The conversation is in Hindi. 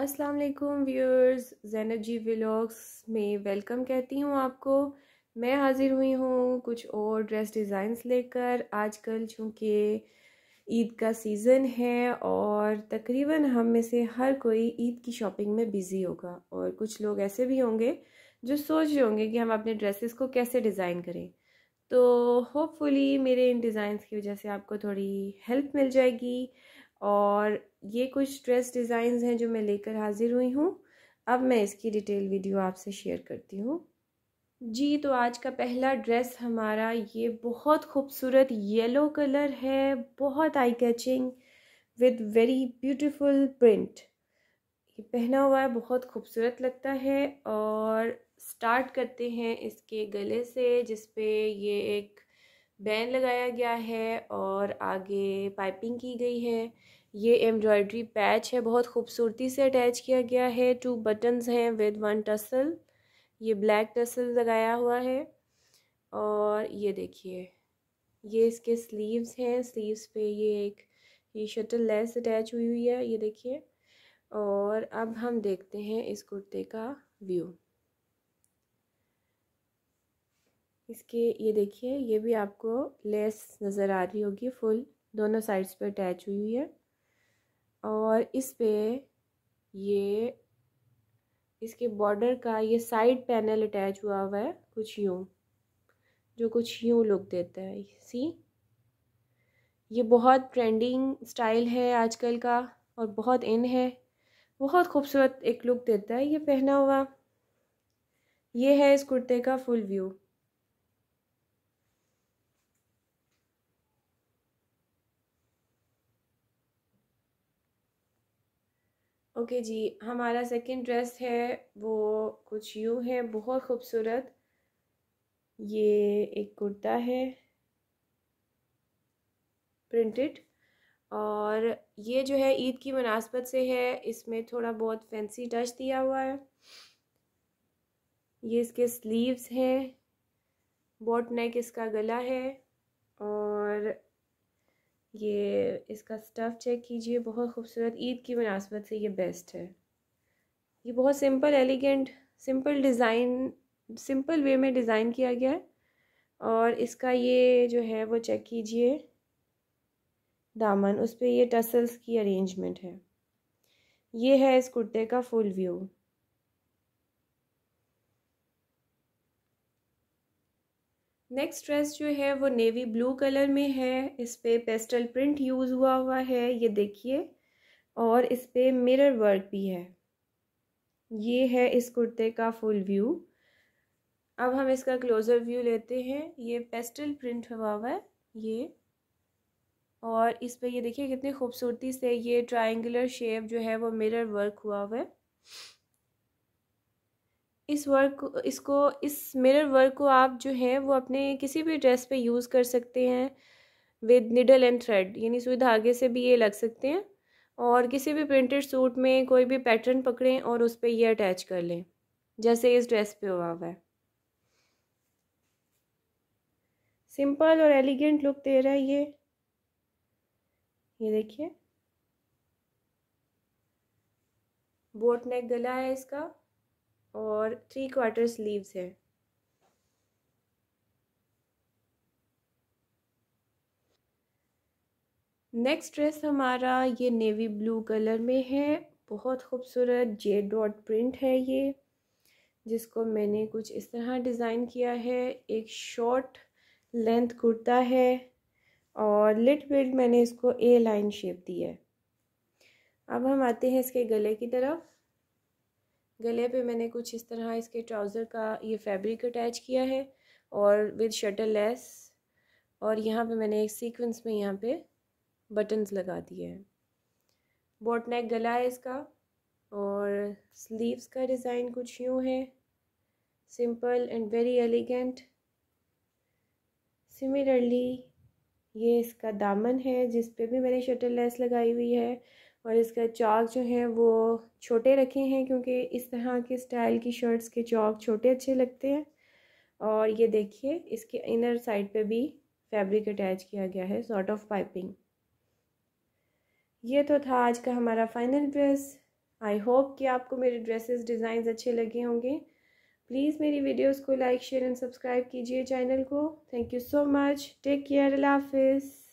अस्सलाम वालेकुम व्यूअर्स जी व्लॉग्स में वेलकम कहती हूँ आपको मैं हाज़िर हुई हूँ कुछ और ड्रेस डिज़ाइंस लेकर आजकल चूँकि ईद का सीज़न है और तकरीबन हम में से हर कोई ईद की शॉपिंग में बिज़ी होगा और कुछ लोग ऐसे भी होंगे जो सोच रहे होंगे कि हम अपने ड्रेसेस को कैसे डिज़ाइन करें तो होपफुली मेरे इन डिज़ाइंस की वजह से आपको थोड़ी हेल्प मिल जाएगी और ये कुछ ड्रेस डिज़ाइंस हैं जो मैं लेकर हाज़िर हुई हूँ अब मैं इसकी डिटेल वीडियो आपसे शेयर करती हूँ जी तो आज का पहला ड्रेस हमारा ये बहुत खूबसूरत येलो कलर है बहुत eye catching with very beautiful print ये पहना हुआ है बहुत खूबसूरत लगता है और स्टार्ट करते हैं इसके गले से जिसपे ये एक बैन लगाया गया है और आगे पाइपिंग की गई है ये एम्ब्रॉयडरी पैच है बहुत खूबसूरती से अटैच किया गया है टू बटन्स हैं विद वन टसल ये ब्लैक टसल लगाया हुआ है और ये देखिए ये इसके स्लीव्स हैं स्लीव्स पे ये एक ये शटल लेस अटैच हुई हुई है ये देखिए और अब हम देखते हैं इस कुर्ते का व्यू इसके ये देखिए ये भी आपको लेस नज़र आ रही होगी फुल दोनों साइड्स पे अटैच हुई हुई है और इस पे ये इसके बॉर्डर का ये साइड पैनल अटैच हुआ हुआ है कुछ यूँ जो कुछ यूँ लुक देता है सी ये बहुत ट्रेंडिंग स्टाइल है आजकल का और बहुत इन है बहुत खूबसूरत एक लुक देता है ये पहना हुआ ये है इस कुर्ते का फुल व्यू ओके okay जी हमारा सेकंड ड्रेस है वो कुछ यूँ है बहुत खूबसूरत ये एक कुर्ता है प्रिंटेड और ये जो है ईद की मुनासबत से है इसमें थोड़ा बहुत फैंसी टच दिया हुआ है ये इसके स्लीव्स हैं बॉट नेक इसका गला है और ये इसका स्टफ़ चेक कीजिए बहुत खूबसूरत ईद की मुनासबत से ये बेस्ट है ये बहुत simple elegant simple design simple way में डिज़ाइन किया गया है और इसका ये जो है वो चेक कीजिए दामन उस पर यह टसल्स की अरेंजमेंट है ये है इस कुर्ते का फुल व्यू नेक्स्ट ड्रेस जो है वो नेवी ब्लू कलर में है इस पर पे पेस्टल प्रिंट यूज़ हुआ हुआ है ये देखिए और इस पर मिरर वर्क भी है ये है इस कुर्ते का फुल व्यू अब हम इसका क्लोज़र व्यू लेते हैं ये पेस्टल प्रिंट हुआ हुआ है ये और इस पर ये देखिए कितनी खूबसूरती से ये ट्रायंगुलर शेप जो है वो मिरर वर्क हुआ हुआ है इस वर्क इसको इस मिरर वर्क को आप जो है वो अपने किसी भी ड्रेस पे यूज़ कर सकते हैं विद निडल एंड थ्रेड यानी सुई धागे से भी ये लग सकते हैं और किसी भी प्रिंटेड सूट में कोई भी पैटर्न पकड़ें और उस पर ये अटैच कर लें जैसे इस ड्रेस पे हुआ हुआ है सिंपल और एलिगेंट लुक दे रहा है ये ये देखिए बोट नेक गला है इसका और थ्री क्वार्टर स्लीव्स है नेक्स्ट ड्रेस हमारा ये नेवी ब्लू कलर में है बहुत खूबसूरत जे डॉट प्रिंट है ये जिसको मैंने कुछ इस तरह डिज़ाइन किया है एक शॉर्ट लेंथ कुर्ता है और लिट बिल्ड मैंने इसको ए लाइन शेप दी है अब हम आते हैं इसके गले की तरफ गले पे मैंने कुछ इस तरह इसके ट्राउज़र का ये फैब्रिक अटैच किया है और विद शटर लेस और यहाँ पे मैंने एक सीक्वेंस में यहाँ पे बटन्स लगा दिए हैं बोटनेक गला है इसका और स्लीव्स का डिज़ाइन कुछ यूँ है simple and very elegant similarly ये इसका दामन है जिस पे भी मैंने शटर लेस लगाई हुई है और इसका चौक जो है वो छोटे रखे हैं क्योंकि इस तरह के स्टाइल की शर्ट्स के चौक छोटे अच्छे लगते हैं और ये देखिए इसके इनर साइड पे भी फैब्रिक अटैच किया गया है सॉर्ट ऑफ पाइपिंग ये तो था आज का हमारा फाइनल ड्रेस आई होप कि आपको मेरे ड्रेसेस डिज़ाइन अच्छे लगे होंगे प्लीज़ मेरी वीडियोस को लाइक शेयर एंड सब्सक्राइब कीजिए चैनल को thank you so much take care अल्लाह हाफिज़